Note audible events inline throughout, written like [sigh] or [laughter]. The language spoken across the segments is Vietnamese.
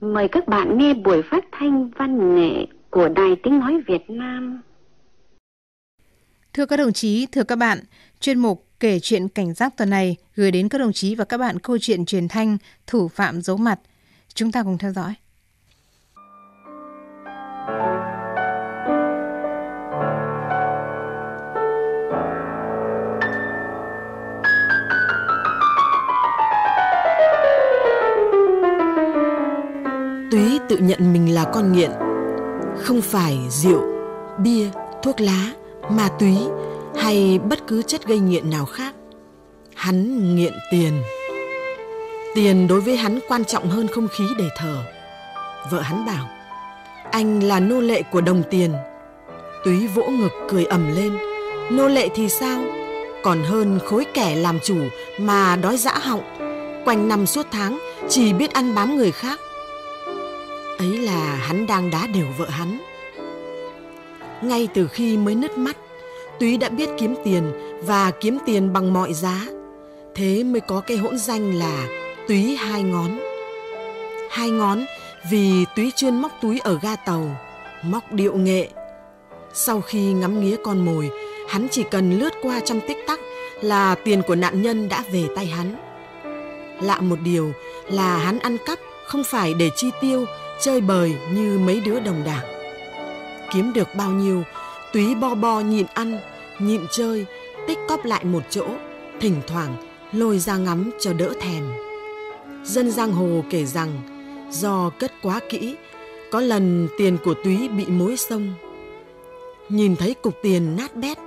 Mời các bạn nghe buổi phát thanh văn nghệ của Đài Tiếng Nói Việt Nam. Thưa các đồng chí, thưa các bạn, chuyên mục kể chuyện cảnh giác tuần này gửi đến các đồng chí và các bạn câu chuyện truyền thanh thủ phạm giấu mặt. Chúng ta cùng theo dõi. tự nhận mình là con nghiện không phải rượu bia thuốc lá ma túy hay bất cứ chất gây nghiện nào khác hắn nghiện tiền tiền đối với hắn quan trọng hơn không khí để thở vợ hắn bảo anh là nô lệ của đồng tiền túy vỗ ngực cười ầm lên nô lệ thì sao còn hơn khối kẻ làm chủ mà đói dã họng quanh năm suốt tháng chỉ biết ăn bám người khác ấy là hắn đang đá đều vợ hắn ngay từ khi mới nứt mắt túy đã biết kiếm tiền và kiếm tiền bằng mọi giá thế mới có cái hỗn danh là túy hai ngón hai ngón vì túy chuyên móc túi ở ga tàu móc điệu nghệ sau khi ngắm nghía con mồi hắn chỉ cần lướt qua trong tích tắc là tiền của nạn nhân đã về tay hắn lạ một điều là hắn ăn cắp không phải để chi tiêu chơi bời như mấy đứa đồng đảng. Kiếm được bao nhiêu, túy bo bo nhịn ăn, nhịn chơi, tích cóp lại một chỗ, thỉnh thoảng lôi ra ngắm cho đỡ thèm. Dân giang hồ kể rằng, do cất quá kỹ, có lần tiền của túy bị mối sông. Nhìn thấy cục tiền nát bét,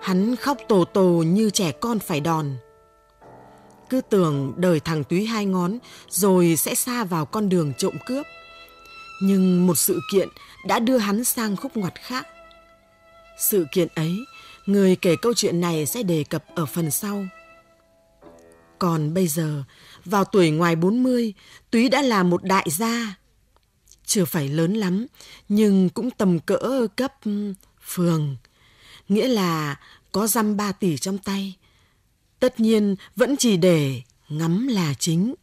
hắn khóc tổ tổ như trẻ con phải đòn. Cứ tưởng đời thằng túy hai ngón rồi sẽ xa vào con đường trộm cướp. Nhưng một sự kiện đã đưa hắn sang khúc ngoặt khác. Sự kiện ấy, người kể câu chuyện này sẽ đề cập ở phần sau. Còn bây giờ, vào tuổi ngoài 40, Túy đã là một đại gia. Chưa phải lớn lắm, nhưng cũng tầm cỡ cấp phường. Nghĩa là có răm ba tỷ trong tay. Tất nhiên vẫn chỉ để ngắm là chính.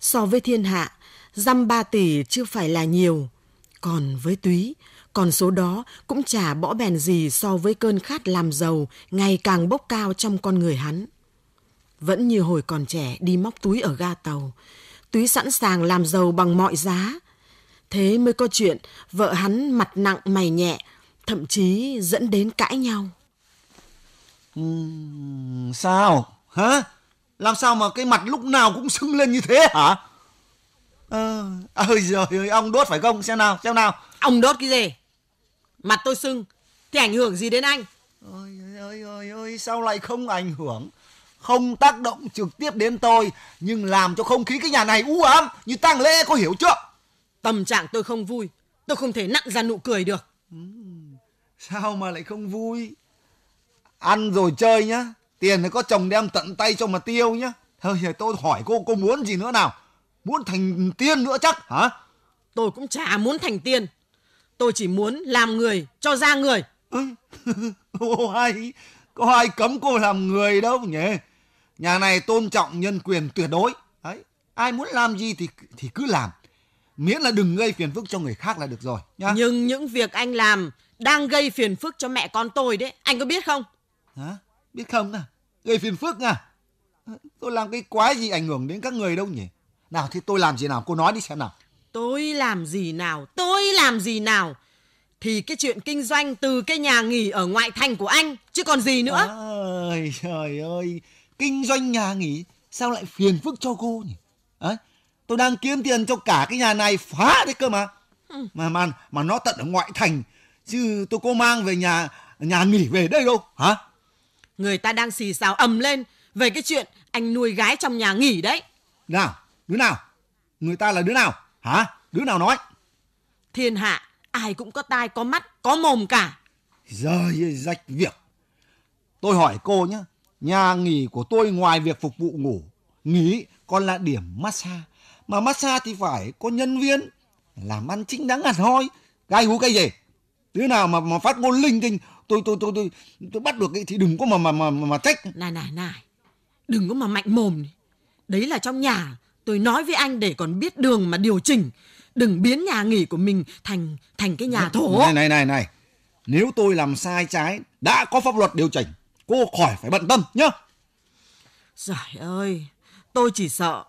So với thiên hạ, dăm ba tỷ chưa phải là nhiều. Còn với túy, còn số đó cũng chả bỏ bèn gì so với cơn khát làm giàu ngày càng bốc cao trong con người hắn. Vẫn như hồi còn trẻ đi móc túi ở ga tàu, túy sẵn sàng làm giàu bằng mọi giá. Thế mới có chuyện vợ hắn mặt nặng mày nhẹ, thậm chí dẫn đến cãi nhau. Ừ, sao? Hả? Làm sao mà cái mặt lúc nào cũng sưng lên như thế hả? ờ à, giời ơi ông đốt phải không xem nào xem nào ông đốt cái gì mặt tôi sưng thì ảnh hưởng gì đến anh ôi ôi ơi, ôi sao lại không ảnh hưởng không tác động trực tiếp đến tôi nhưng làm cho không khí cái nhà này u ám như tang lễ có hiểu chưa tâm trạng tôi không vui tôi không thể nặn ra nụ cười được ừ, sao mà lại không vui ăn rồi chơi nhá tiền thì có chồng đem tận tay cho mà tiêu nhá thôi thì tôi hỏi cô cô muốn gì nữa nào Muốn thành tiên nữa chắc hả? Tôi cũng chả muốn thành tiên. Tôi chỉ muốn làm người cho ra người. có ai, [laughs] có ai cấm cô làm người đâu nhỉ? Nhà này tôn trọng nhân quyền tuyệt đối. Đấy, ai muốn làm gì thì thì cứ làm. Miễn là đừng gây phiền phức cho người khác là được rồi nhá. Nhưng những việc anh làm đang gây phiền phức cho mẹ con tôi đấy. Anh có biết không? Hả? Biết không à? Gây phiền phức à? Tôi làm cái quái gì ảnh hưởng đến các người đâu nhỉ? Nào thì tôi làm gì nào cô nói đi xem nào. Tôi làm gì nào, tôi làm gì nào thì cái chuyện kinh doanh từ cái nhà nghỉ ở ngoại thành của anh chứ còn gì nữa. Ôi trời ơi, kinh doanh nhà nghỉ sao lại phiền phức cho cô nhỉ? à, tôi đang kiếm tiền cho cả cái nhà này phá đấy cơ mà. Mà mà mà nó tận ở ngoại thành chứ tôi có mang về nhà nhà nghỉ về đây đâu hả? Người ta đang xì xào ầm lên về cái chuyện anh nuôi gái trong nhà nghỉ đấy. Nào, Đứa nào? Người ta là đứa nào? Hả? Đứa nào nói? Thiên hạ, ai cũng có tai, có mắt, có mồm cả. Giời rách việc. Tôi hỏi cô nhé, nhà nghỉ của tôi ngoài việc phục vụ ngủ, nghỉ còn là điểm massage. Mà massage thì phải có nhân viên, làm ăn chính đáng hẳn hoi. Gai hú cái gì? Đứa nào mà, mà phát ngôn linh tinh, tôi tôi tôi tôi tôi bắt được ấy thì đừng có mà mà mà mà trách. Này này này, đừng có mà mạnh mồm. Đấy là trong nhà, tôi nói với anh để còn biết đường mà điều chỉnh đừng biến nhà nghỉ của mình thành thành cái nhà thổ này này này này nếu tôi làm sai trái đã có pháp luật điều chỉnh cô khỏi phải bận tâm nhá Giời ơi, tôi chỉ sợ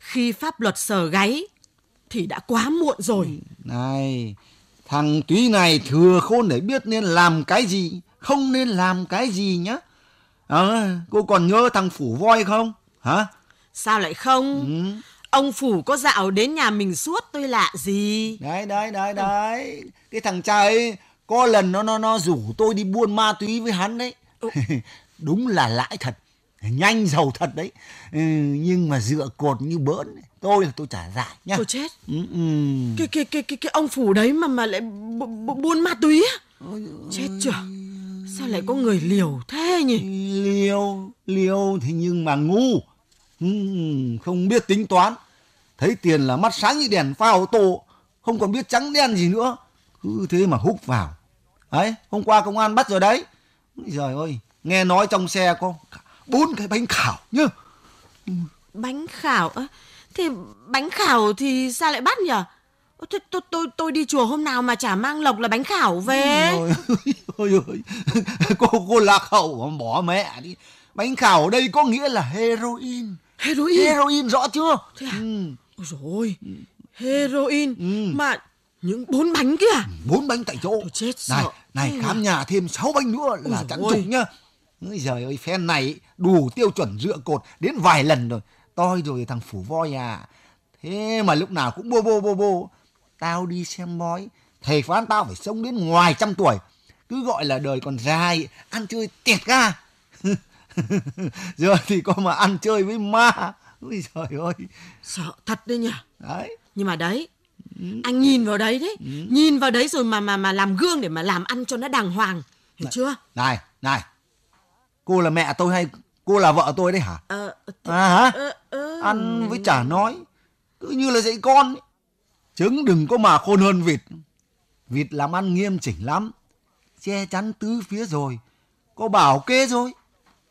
khi pháp luật sờ gáy thì đã quá muộn rồi. Này, thằng Túy này thừa khôn để biết nên làm cái gì, không nên làm cái gì nhá. À, cô còn nhớ thằng Phủ Voi không? Hả? Sao lại không? Ừ. Ông Phủ có dạo đến nhà mình suốt tôi lạ gì? Đấy, đấy, đấy, đấy. Cái thằng trai ấy có lần nó nó nó rủ tôi đi buôn ma túy với hắn đấy. Ừ. [laughs] Đúng là lãi thật nhanh giàu thật đấy ừ, nhưng mà dựa cột như bỡn tôi là tôi trả giải nhá tôi chết ừ, ừ. cái cái cái cái cái ông phủ đấy mà mà lại bu, bu, buôn ma túy ôi, chết chưa sao lại có người liều thế nhỉ liều liều thì nhưng mà ngu không biết tính toán thấy tiền là mắt sáng như đèn pha ô tô không còn biết trắng đen gì nữa cứ thế mà hút vào ấy hôm qua công an bắt rồi đấy trời ơi nghe nói trong xe có bốn cái bánh khảo nhá bánh khảo thì bánh khảo thì sao lại bắt nhỉ Thế tôi, tôi tôi đi chùa hôm nào mà chả mang lộc là bánh khảo về. Ôi, [laughs] ôi, ôi. [laughs] cô cô lạc hậu bỏ mẹ đi. Bánh khảo ở đây có nghĩa là heroin heroin heroin rõ chưa thế à ừ. Ôi rồi ừ. heroin ừ. mà những bốn bánh kia à? bốn bánh tại chỗ Tôi chết sợ. này này ừ. khám à? nhà thêm sáu bánh nữa là chẳng chục nhá Ôi giời ơi, phen này đủ tiêu chuẩn dựa cột đến vài lần rồi. Toi rồi thằng Phủ Voi à. Thế mà lúc nào cũng bô bô bô bô. Tao đi xem bói, thầy phán tao phải sống đến ngoài trăm tuổi. Cứ gọi là đời còn dài, ăn chơi tiệt ga. [laughs] giờ thì có mà ăn chơi với ma ui trời ơi sợ thật đấy nhỉ đấy nhưng mà đấy ừ. anh nhìn vào đấy đấy ừ. nhìn vào đấy rồi mà mà mà làm gương để mà làm ăn cho nó đàng hoàng hiểu này, chưa này này cô là mẹ tôi hay cô là vợ tôi đấy hả ờ, th- ờ, à hả ờ, ờ... ăn với chả nói cứ như là dạy con ấy. trứng đừng có mà khôn hơn vịt vịt làm ăn nghiêm chỉnh lắm che chắn tứ phía rồi có bảo kê rồi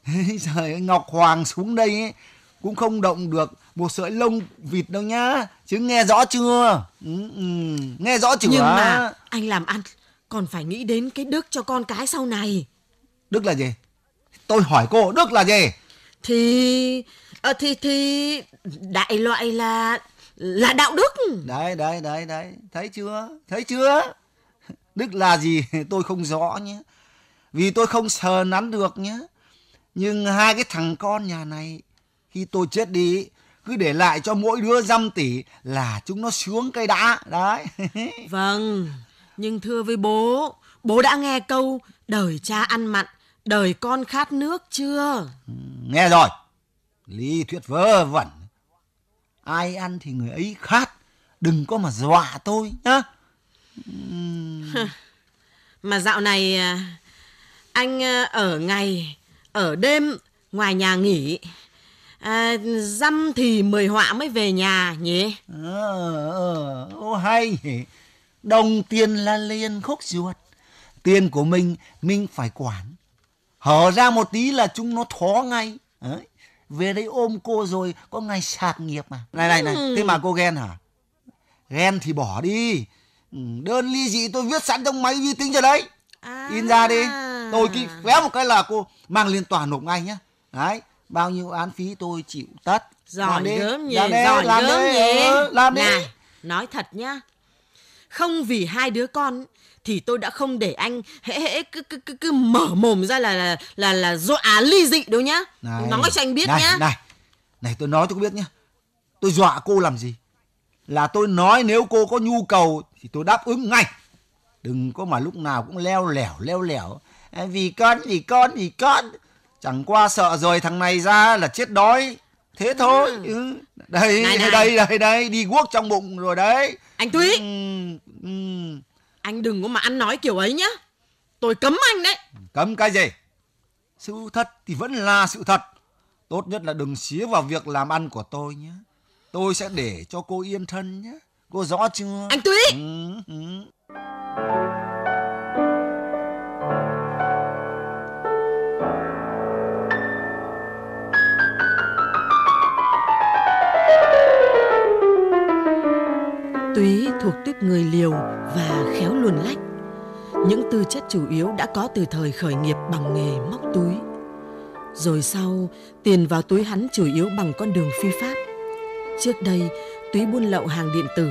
[laughs] trời Ngọc Hoàng xuống đây ấy, cũng không động được một sợi lông vịt đâu nhá chứ nghe rõ chưa ừ, ừ, nghe rõ chưa nhưng mà anh làm ăn còn phải nghĩ đến cái đức cho con cái sau này đức là gì tôi hỏi cô đức là gì thì à, thì thì đại loại là là đạo đức đấy đấy đấy đấy thấy chưa thấy chưa [laughs] đức là gì [laughs] tôi không rõ nhé vì tôi không sờ nắn được nhé nhưng hai cái thằng con nhà này khi tôi chết đi cứ để lại cho mỗi đứa dăm tỷ là chúng nó xuống cây đã đấy. [laughs] vâng, nhưng thưa với bố, bố đã nghe câu đời cha ăn mặn, đời con khát nước chưa? Ừ, nghe rồi, lý thuyết vớ vẩn. Ai ăn thì người ấy khát, đừng có mà dọa tôi nhá. [laughs] mà dạo này à, anh à, ở ngày ở đêm ngoài nhà nghỉ à, dăm thì mười họa mới về nhà nhỉ ờ ờ ô hay đồng tiền là liền khúc ruột tiền của mình mình phải quản hở ra một tí là chúng nó thó ngay Đấy. về đây ôm cô rồi có ngày sạc nghiệp mà này này này thế ừ. mà cô ghen hả ghen thì bỏ đi ừ, đơn ly dị tôi viết sẵn trong máy vi tính rồi đấy à. in ra đi tôi cứ à. quéo một cái là cô mang lên tòa nộp ngay nhá đấy bao nhiêu án phí tôi chịu tất giỏi làm đi, gớm nhỉ làm đi, giỏi làm gớm đi, nhỉ ừ, làm đi. này nói thật nhá không vì hai đứa con thì tôi đã không để anh hễ hễ cứ cứ cứ, cứ mở mồm ra là là là, là dọa ly dị đâu nhá này, nói cho anh biết này, nhá này này tôi nói cho cô biết nhá tôi dọa cô làm gì là tôi nói nếu cô có nhu cầu thì tôi đáp ứng ngay đừng có mà lúc nào cũng leo lẻo leo lẻo vì con vì con vì con chẳng qua sợ rồi thằng này ra là chết đói thế ừ. thôi ừ. Ừ. đây này, này. đây đây đây đi guốc trong bụng rồi đấy anh túy ừ, ừ, anh đừng có mà ăn nói kiểu ấy nhá tôi cấm anh đấy cấm cái gì sự thật thì vẫn là sự thật tốt nhất là đừng xía vào việc làm ăn của tôi nhé tôi sẽ để cho cô yên thân nhé cô rõ chưa anh túy ừ, ừ. thuộc tuyết người liều và khéo luồn lách. Những tư chất chủ yếu đã có từ thời khởi nghiệp bằng nghề móc túi. Rồi sau, tiền vào túi hắn chủ yếu bằng con đường phi pháp. Trước đây, túy buôn lậu hàng điện tử.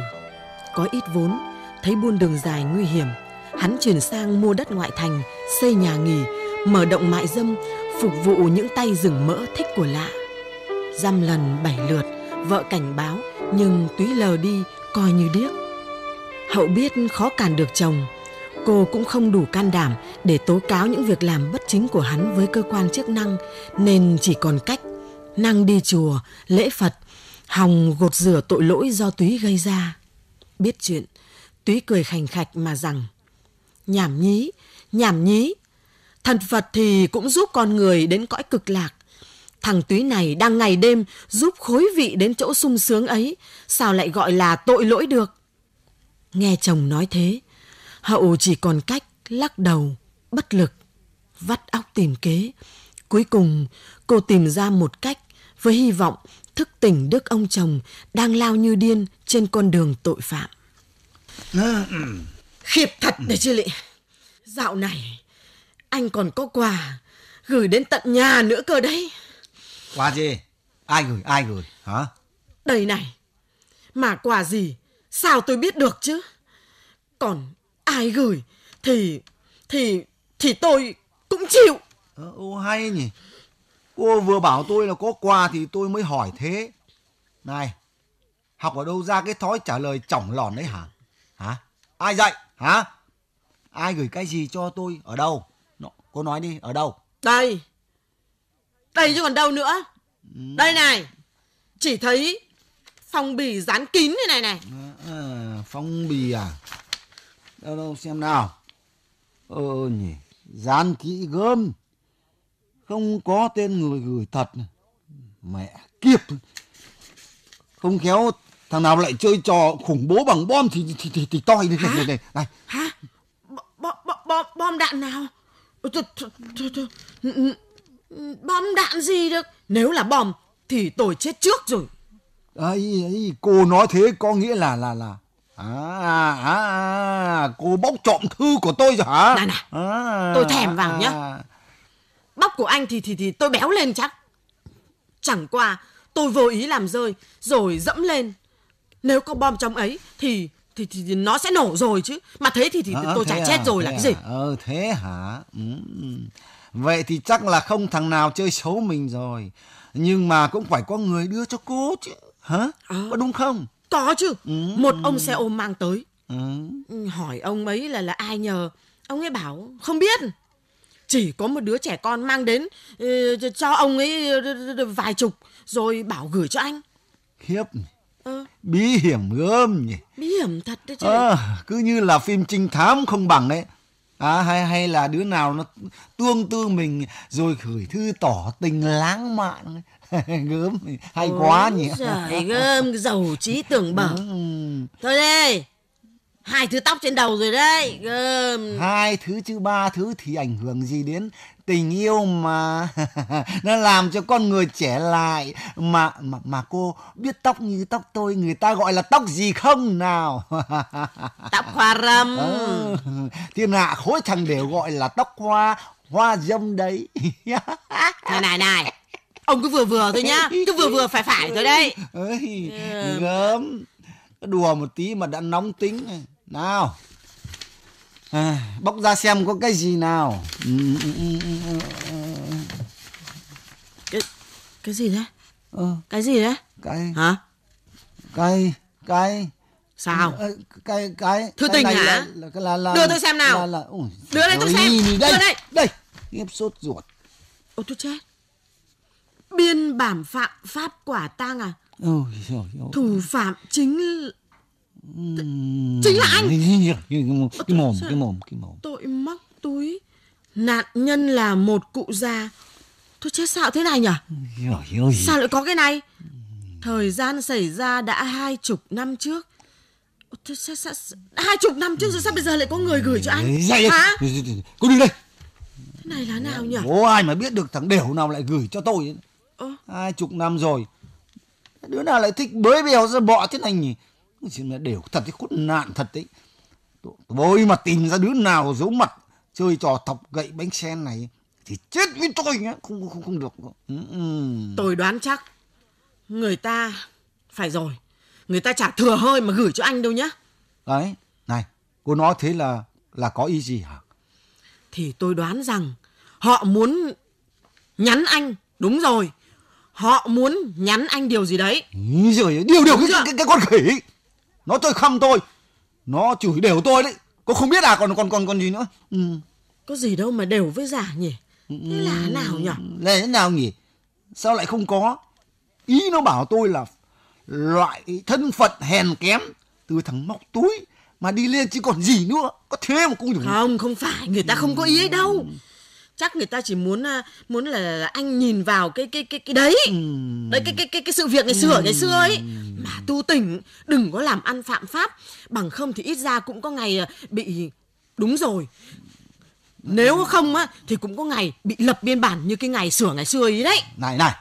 Có ít vốn, thấy buôn đường dài nguy hiểm, hắn chuyển sang mua đất ngoại thành, xây nhà nghỉ, mở động mại dâm, phục vụ những tay rừng mỡ thích của lạ. Dăm lần bảy lượt, vợ cảnh báo nhưng túy lờ đi coi như điếc Hậu biết khó càn được chồng, cô cũng không đủ can đảm để tố cáo những việc làm bất chính của hắn với cơ quan chức năng, nên chỉ còn cách năng đi chùa, lễ Phật, hòng gột rửa tội lỗi do Túy gây ra. Biết chuyện, Túy cười khành khạch mà rằng, nhảm nhí, nhảm nhí, thần Phật thì cũng giúp con người đến cõi cực lạc. Thằng Túy này đang ngày đêm giúp khối vị đến chỗ sung sướng ấy, sao lại gọi là tội lỗi được? Nghe chồng nói thế, Hậu chỉ còn cách lắc đầu, bất lực, vắt óc tìm kế. Cuối cùng, cô tìm ra một cách với hy vọng thức tỉnh đức ông chồng đang lao như điên trên con đường tội phạm. [clears throat] Khiếp thật đấy chứ lị. Dạo này, anh còn có quà gửi đến tận nhà nữa cơ đấy. Quà gì? Ai gửi, ai gửi? Hả? Đây này, mà quà gì Sao tôi biết được chứ? Còn ai gửi thì thì thì tôi cũng chịu. Ờ, ô hay nhỉ. Cô vừa bảo tôi là có quà thì tôi mới hỏi thế. Này, học ở đâu ra cái thói trả lời chỏng lòn đấy hả? Hả? Ai dạy? Hả? Ai gửi cái gì cho tôi? Ở đâu? Cô nói đi, ở đâu? Đây. Đây chứ còn đâu nữa. Ừ. Đây này. Chỉ thấy phong bì dán kín như này này à, phong bì à đâu đâu xem nào ờ nhỉ dán kỹ gớm không có tên người gửi thật mẹ kiếp không khéo thằng nào lại chơi trò khủng bố bằng bom thì thì thì, thì toi này này này này hả bom bom bom đạn nào th, th, th, bom đạn gì được nếu là bom thì tôi chết trước rồi ấy, ấy cô nói thế có nghĩa là là là à, à, à cô bóc trộm thư của tôi rồi hả Nè nè. à, tôi thèm vàng à, nhá bóc của anh thì thì thì tôi béo lên chắc chẳng qua tôi vô ý làm rơi rồi dẫm lên nếu có bom trong ấy thì thì, thì, nó sẽ nổ rồi chứ mà thế thì thì ờ, ờ, à, tôi chả à, chết rồi là cái gì à? ờ thế hả ừ. vậy thì chắc là không thằng nào chơi xấu mình rồi nhưng mà cũng phải có người đưa cho cô chứ Hả? À. Có đúng không? Có chứ. Ừ. Một ông xe ôm mang tới. Ừ. ừ. Hỏi ông ấy là là ai nhờ. Ông ấy bảo không biết. Chỉ có một đứa trẻ con mang đến ừ, cho ông ấy ừ, vài chục rồi bảo gửi cho anh. Khiếp. Ừ. Bí hiểm gớm nhỉ. Bí hiểm thật đấy chứ. À, cứ như là phim trinh thám không bằng đấy à, hay hay là đứa nào nó tương tư mình rồi gửi thư tỏ tình lãng mạn [laughs] gớm hay Ôi quá nhỉ trời gớm giàu trí tưởng ừ. bở thôi đây hai thứ tóc trên đầu rồi đấy gớm hai thứ chứ ba thứ thì ảnh hưởng gì đến tình yêu mà [laughs] nó làm cho con người trẻ lại mà mà mà cô biết tóc như tóc tôi người ta gọi là tóc gì không nào [laughs] tóc hoa râm ừ, thiên hạ khối thằng đều gọi là tóc hoa hoa dâm đấy [laughs] này này này ông cứ vừa vừa thôi nhá cứ vừa vừa phải phải rồi đấy ừ. gớm đùa một tí mà đã nóng tính nào à, bóc ra xem có cái gì nào ừ, ừ, ừ, cái cái gì đấy ờ. cái gì đấy cái hả cái cái sao ờ, cái cái thư tình hả là, là, là, là, đưa tôi xem nào là, là, ôi, đưa đây tôi xem đây, đưa đây đây hiếp sốt ruột ô tôi chết biên bản phạm pháp quả tang à ôi, ôi, ôi. thủ phạm chính Chính là anh Cái mồm, cái mồm, cái mồm, Tội móc túi Nạn nhân là một cụ già Thôi chết sao thế này nhỉ Sao lại có cái này Thời gian xảy ra đã hai chục năm trước Thế sao, hai chục năm trước rồi sao bây giờ lại có người gửi cho anh hả cô đi đây thế này là nào nhỉ bố ai mà biết được thằng đều nào lại gửi cho tôi hai chục năm rồi đứa nào lại thích bới bèo ra bọ thế này nhỉ mà đều thật cái khốn nạn thật đấy tôi mà tìm ra đứa nào giấu mặt chơi trò thọc gậy bánh sen này thì chết với tôi nhá không không không được ừ, ừ. tôi đoán chắc người ta phải rồi người ta trả thừa hơi mà gửi cho anh đâu nhá đấy này cô nói thế là là có ý gì hả thì tôi đoán rằng họ muốn nhắn anh đúng rồi họ muốn nhắn anh điều gì đấy rồi điều điều cái, cái, cái con khỉ nó chơi khăm tôi nó chửi đều tôi đấy có không biết à còn còn còn còn gì nữa ừ. có gì đâu mà đều với giả nhỉ ừ, thế là nào nhỉ là thế nào nhỉ sao lại không có ý nó bảo tôi là loại thân phận hèn kém từ thằng móc túi mà đi lên chứ còn gì nữa có thế mà cũng được không không phải người ta không có ý ấy đâu ừ. chắc người ta chỉ muốn à, muốn là anh nhìn vào cái cái cái cái đấy ừ. đấy cái cái cái cái sự việc ngày xưa ừ. ngày xưa ấy ừ mà tu tỉnh đừng có làm ăn phạm pháp bằng không thì ít ra cũng có ngày ờ, bị đúng rồi nếu không á thì cũng có ngày bị lập biên bản như cái ngày sửa ngày xưa ấy đấy này này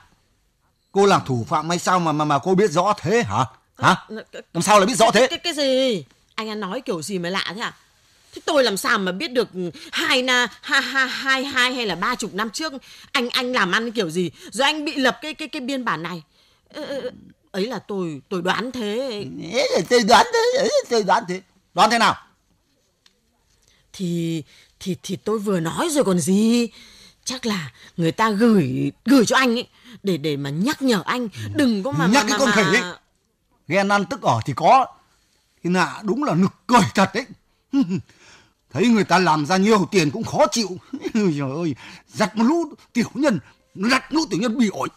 cô làm thủ phạm hay sao mà mà mà cô biết rõ thế hả hả ờ, làm sao lại biết rõ thế cái cái gì anh ăn nói kiểu gì mà lạ thế à Thế tôi làm sao mà biết được ừ, hai na ha ha hai hai hay là ba chục năm trước anh anh làm ăn kiểu gì rồi anh bị lập cái cái cái biên bản này. Ờ, ờ ấy là tôi tôi đoán thế ấy tôi đoán thế tôi đoán thế đoán thế nào thì thì thì tôi vừa nói rồi còn gì chắc là người ta gửi gửi cho anh ấy để để mà nhắc nhở anh đừng có mà nhắc mà, cái mà, con mà... khỉ ấy. ghen ăn tức ở thì có thì nạ đúng là nực cười thật đấy [laughs] thấy người ta làm ra nhiều tiền cũng khó chịu trời [laughs] ơi giặt một lũ tiểu nhân giặt lũ tiểu nhân bị ổi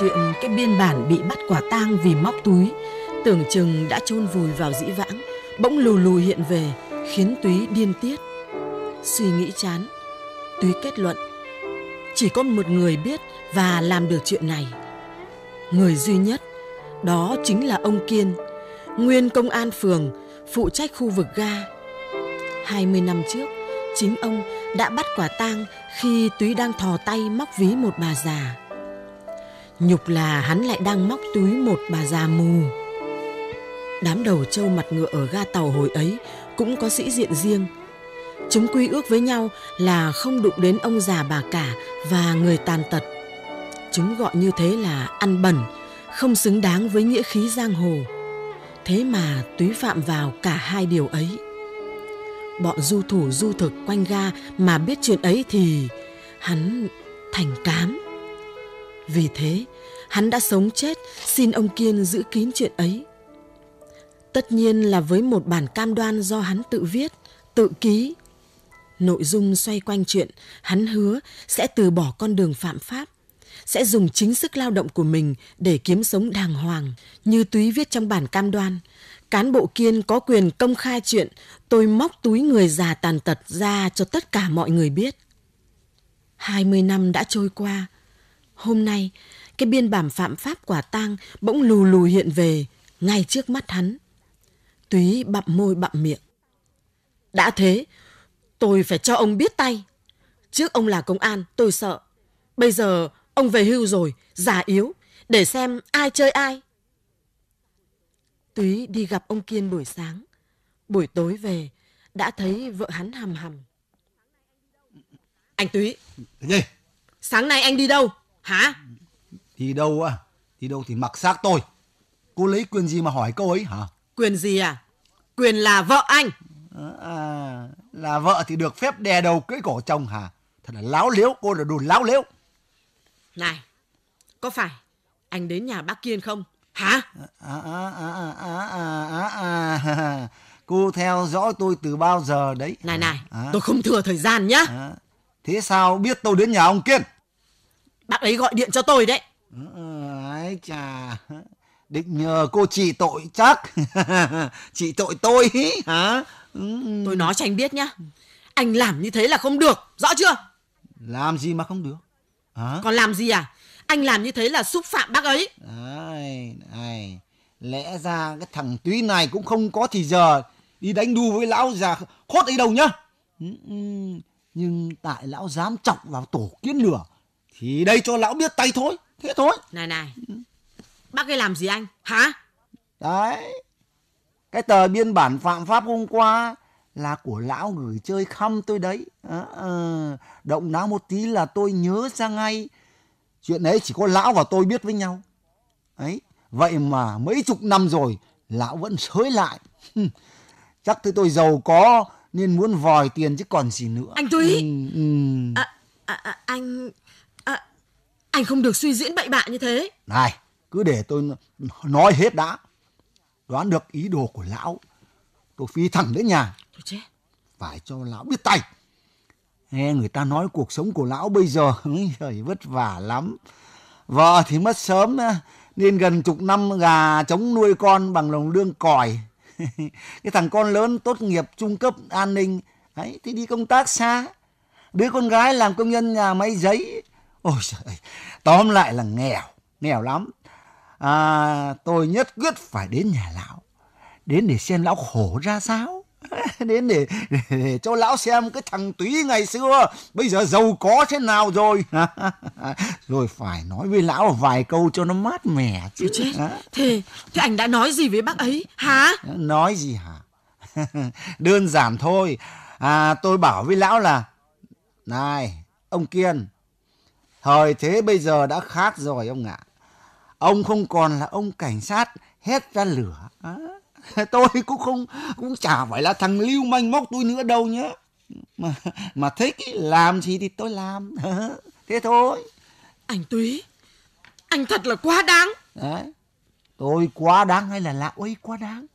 chuyện cái biên bản bị bắt quả tang vì móc túi tưởng chừng đã chôn vùi vào dĩ vãng bỗng lù lù hiện về khiến túy điên tiết suy nghĩ chán túy kết luận chỉ có một người biết và làm được chuyện này người duy nhất đó chính là ông kiên nguyên công an phường phụ trách khu vực ga 20 năm trước chính ông đã bắt quả tang khi túy đang thò tay móc ví một bà già Nhục là hắn lại đang móc túi một bà già mù. Đám đầu trâu mặt ngựa ở ga tàu hồi ấy cũng có sĩ diện riêng. Chúng quy ước với nhau là không đụng đến ông già bà cả và người tàn tật. Chúng gọi như thế là ăn bẩn, không xứng đáng với nghĩa khí giang hồ. Thế mà túy phạm vào cả hai điều ấy. Bọn du thủ du thực quanh ga mà biết chuyện ấy thì hắn thành cám. Vì thế, hắn đã sống chết xin ông Kiên giữ kín chuyện ấy. Tất nhiên là với một bản cam đoan do hắn tự viết, tự ký. Nội dung xoay quanh chuyện hắn hứa sẽ từ bỏ con đường phạm pháp, sẽ dùng chính sức lao động của mình để kiếm sống đàng hoàng, như túy viết trong bản cam đoan. Cán bộ Kiên có quyền công khai chuyện tôi móc túi người già tàn tật ra cho tất cả mọi người biết. 20 năm đã trôi qua, Hôm nay, cái biên bản phạm pháp quả tang bỗng lù lù hiện về ngay trước mắt hắn. Túy bặm môi bặm miệng. Đã thế, tôi phải cho ông biết tay. Trước ông là công an, tôi sợ. Bây giờ ông về hưu rồi, già yếu, để xem ai chơi ai. Túy đi gặp ông Kiên buổi sáng. Buổi tối về, đã thấy vợ hắn hầm hầm. Anh Túy! Gì? Sáng nay anh đi đâu? Hả? Đi đâu á à? Đi đâu thì mặc xác tôi. Cô lấy quyền gì mà hỏi câu ấy hả? Quyền gì à? Quyền là vợ anh. À, là vợ thì được phép đè đầu cưỡi cổ chồng hả? Thật là láo liếu, cô là đùn láo liếu. Này, có phải anh đến nhà bác Kiên không? Hả? À, à, à, à, à, à, à. à cô theo dõi tôi từ bao giờ đấy? Này à, này, à, tôi không thừa thời gian nhá. À, thế sao biết tôi đến nhà ông Kiên? bác ấy gọi điện cho tôi đấy. Ái chà, định nhờ cô chỉ tội chắc. chỉ [laughs] tội tôi ý, hả? Ừ. Tôi nói cho anh biết nhá. Anh làm như thế là không được, rõ chưa? Làm gì mà không được? Hả? Còn làm gì à? Anh làm như thế là xúc phạm bác ấy. này này, lẽ ra cái thằng túy này cũng không có thì giờ đi đánh đu với lão già khốt ấy đâu nhá. Ừ, ừ. Nhưng tại lão dám chọc vào tổ kiến lửa thì đây cho lão biết tay thôi Thế thôi Này này Bác ấy làm gì anh Hả Đấy Cái tờ biên bản phạm pháp hôm qua Là của lão gửi chơi khăm tôi đấy à, à, Động não một tí là tôi nhớ ra ngay Chuyện ấy chỉ có lão và tôi biết với nhau ấy Vậy mà mấy chục năm rồi Lão vẫn sới lại Chắc thứ tôi giàu có Nên muốn vòi tiền chứ còn gì nữa Anh Túy ừ, ừ. à, à, à Anh anh không được suy diễn bậy bạ như thế. Này, cứ để tôi nói hết đã. Đoán được ý đồ của lão, tôi phi thẳng đến nhà. Tôi chết. Phải cho lão biết tay. Nghe người ta nói cuộc sống của lão bây giờ trời [laughs] vất vả lắm. Vợ thì mất sớm nên gần chục năm gà chống nuôi con bằng lòng lương còi. [laughs] cái thằng con lớn tốt nghiệp trung cấp an ninh ấy thì đi công tác xa. Đứa con gái làm công nhân nhà máy giấy Ôi trời, tóm lại là nghèo, nghèo lắm. À, tôi nhất quyết phải đến nhà lão, đến để xem lão khổ ra sao. [laughs] đến để, để, để cho lão xem cái thằng túy ngày xưa bây giờ giàu có thế nào rồi [laughs] rồi phải nói với lão vài câu cho nó mát mẻ chứ chết thế thế anh đã nói gì với bác ấy hả nói gì hả [laughs] đơn giản thôi à tôi bảo với lão là này ông kiên Thời thế bây giờ đã khác rồi ông ạ. Ông không còn là ông cảnh sát hét ra lửa. [laughs] tôi cũng không cũng chả phải là thằng lưu manh móc tôi nữa đâu nhé. Mà mà thích làm gì thì tôi làm. [laughs] thế thôi. Anh Túy, anh thật là quá đáng. Đấy. Tôi quá đáng hay là lão ấy quá đáng?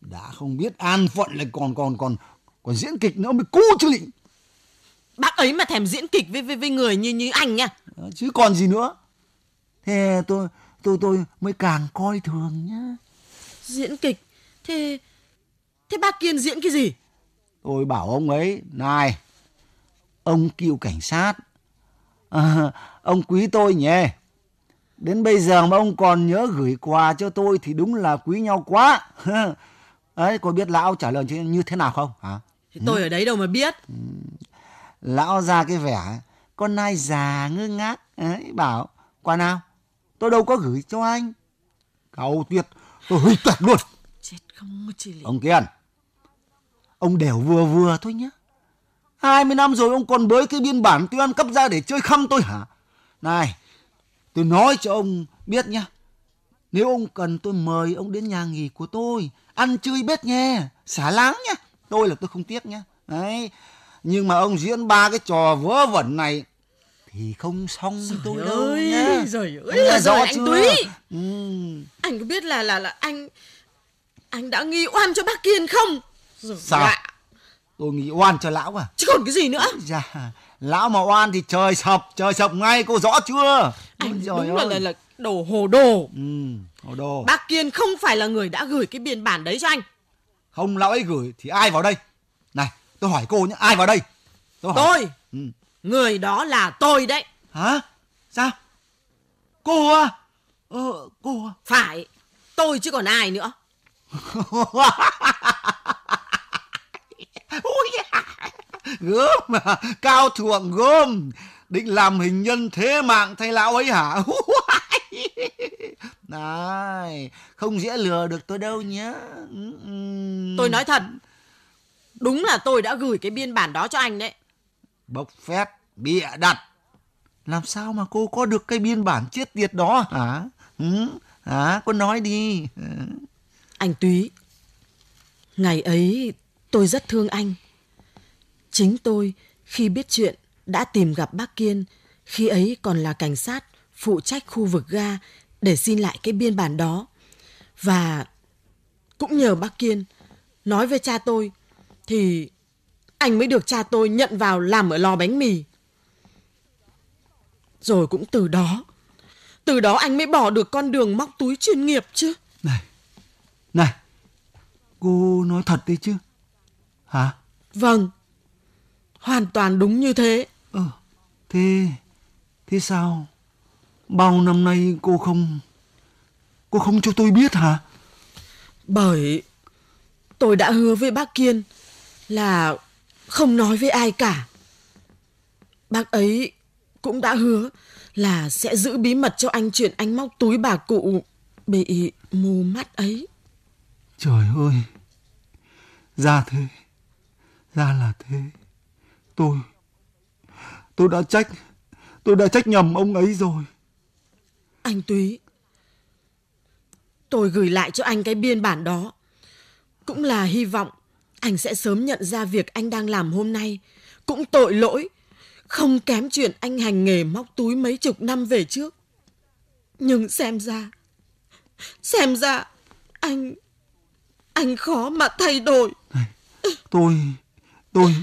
Đã không biết an phận lại còn còn còn còn diễn kịch nữa mới cú chứ lịnh bác ấy mà thèm diễn kịch với với, với người như như anh nha ờ, chứ còn gì nữa thế tôi tôi tôi mới càng coi thường nhá diễn kịch thế thế bác kiên diễn cái gì tôi bảo ông ấy này ông cựu cảnh sát à, ông quý tôi nhỉ đến bây giờ mà ông còn nhớ gửi quà cho tôi thì đúng là quý nhau quá [laughs] ấy có biết lão trả lời như thế nào không hả à? Thế ừ. tôi ở đấy đâu mà biết. Ừ lão ra cái vẻ con nai già ngơ ngác ấy bảo quà nào tôi đâu có gửi cho anh cậu tuyệt tôi hủy tuyệt luôn chết không chị Lý. ông kiên ông đều vừa vừa thôi nhá 20 năm rồi ông còn bới cái biên bản tôi ăn cắp ra để chơi khăm tôi hả này tôi nói cho ông biết nhá nếu ông cần tôi mời ông đến nhà nghỉ của tôi ăn chơi bết nhé xả láng nhá tôi là tôi không tiếc nhá đấy nhưng mà ông diễn ba cái trò vớ vẩn này thì không xong Trời tôi ơi, đâu nhá. Rồi ơi là rồi anh chưa? Túy. Ừ. Anh có biết là là là anh anh đã nghi oan cho bác Kiên không? Rồi Sao? Lạ. Tôi nghĩ oan cho lão à? Chứ còn cái gì nữa? Dạ, lão mà oan thì trời sập, trời sập ngay cô rõ chưa? Anh Ôi đúng là, là là đồ hồ đồ. Ừ, hồ đồ. Bác Kiên không phải là người đã gửi cái biên bản đấy cho anh. Không lão ấy gửi thì ai vào đây? Này, tôi hỏi cô nhé ai vào đây tôi hỏi. tôi ừ. người đó là tôi đấy hả sao cô à ờ, cô à phải tôi chứ còn ai nữa [laughs] Ôi gớm mà cao thượng gớm định làm hình nhân thế mạng thay lão ấy hả [laughs] này không dễ lừa được tôi đâu nhé ừ, ừ. tôi nói thật Đúng là tôi đã gửi cái biên bản đó cho anh đấy. Bốc phét, bịa đặt. Làm sao mà cô có được cái biên bản chết tiệt đó hả? Ừ, hả? Cô nói đi. Anh Túy, ngày ấy tôi rất thương anh. Chính tôi khi biết chuyện đã tìm gặp bác Kiên khi ấy còn là cảnh sát phụ trách khu vực ga để xin lại cái biên bản đó. Và cũng nhờ bác Kiên nói với cha tôi thì anh mới được cha tôi nhận vào làm ở lò bánh mì. Rồi cũng từ đó, từ đó anh mới bỏ được con đường móc túi chuyên nghiệp chứ. Này, này, cô nói thật đi chứ? Hả? Vâng, hoàn toàn đúng như thế. Ờ, thế, thế sao? Bao năm nay cô không, cô không cho tôi biết hả? Bởi tôi đã hứa với bác Kiên là không nói với ai cả. Bác ấy cũng đã hứa là sẽ giữ bí mật cho anh chuyện anh móc túi bà cụ bị mù mắt ấy. Trời ơi, ra thế, ra là thế. Tôi, tôi đã trách, tôi đã trách nhầm ông ấy rồi. Anh Túy, tôi gửi lại cho anh cái biên bản đó. Cũng là hy vọng anh sẽ sớm nhận ra việc anh đang làm hôm nay cũng tội lỗi, không kém chuyện anh hành nghề móc túi mấy chục năm về trước. Nhưng xem ra, xem ra anh anh khó mà thay đổi. Tôi tôi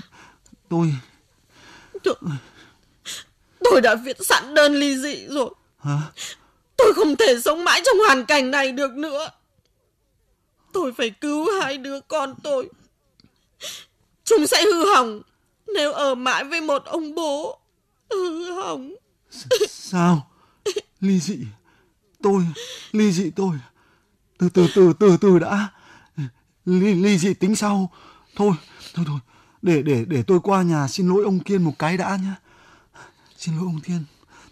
tôi tôi, tôi đã viết sẵn đơn ly dị rồi. Hả? Tôi không thể sống mãi trong hoàn cảnh này được nữa. Tôi phải cứu hai đứa con tôi [laughs] Chúng sẽ hư hỏng Nếu ở mãi với một ông bố Hư hỏng [laughs] Sao Ly dị Tôi Ly dị tôi Từ từ từ từ từ đã Ly, ly dị tính sau Thôi Thôi thôi Để để để tôi qua nhà xin lỗi ông Kiên một cái đã nhá Xin lỗi ông Thiên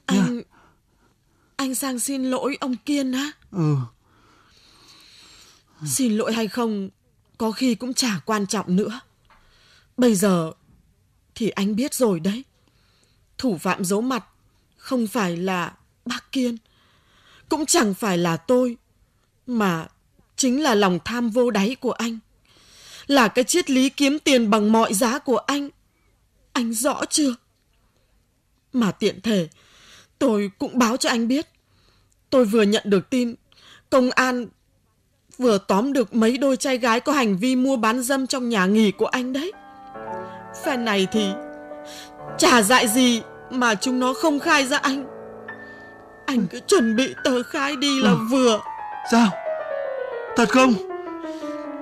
nhá. Anh Anh sang xin lỗi ông Kiên á Ừ Xin lỗi hay không có khi cũng chả quan trọng nữa. Bây giờ thì anh biết rồi đấy. Thủ phạm giấu mặt không phải là bác Kiên, cũng chẳng phải là tôi, mà chính là lòng tham vô đáy của anh. Là cái triết lý kiếm tiền bằng mọi giá của anh. Anh rõ chưa? Mà tiện thể, tôi cũng báo cho anh biết. Tôi vừa nhận được tin, công an vừa tóm được mấy đôi trai gái có hành vi mua bán dâm trong nhà nghỉ của anh đấy. Phen này thì chả dại gì mà chúng nó không khai ra anh. Anh cứ chuẩn bị tờ khai đi là ừ. vừa. Sao? Thật không?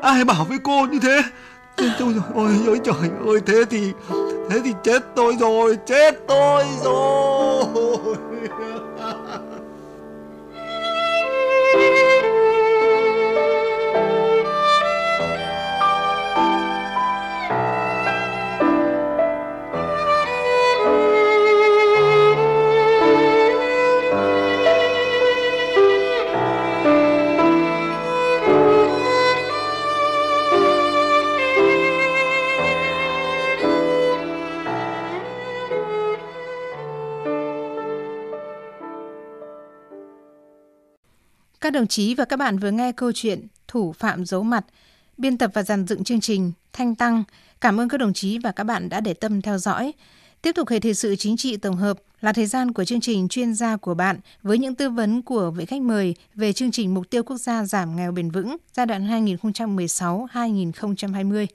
Ai bảo với cô như thế? Ôi, ôi, ôi trời ơi thế thì thế thì chết tôi rồi chết tôi rồi Các đồng chí và các bạn vừa nghe câu chuyện Thủ phạm giấu mặt, biên tập và dàn dựng chương trình Thanh Tăng. Cảm ơn các đồng chí và các bạn đã để tâm theo dõi. Tiếp tục hệ thời sự chính trị tổng hợp là thời gian của chương trình chuyên gia của bạn với những tư vấn của vị khách mời về chương trình mục tiêu quốc gia giảm nghèo bền vững giai đoạn 2016-2020.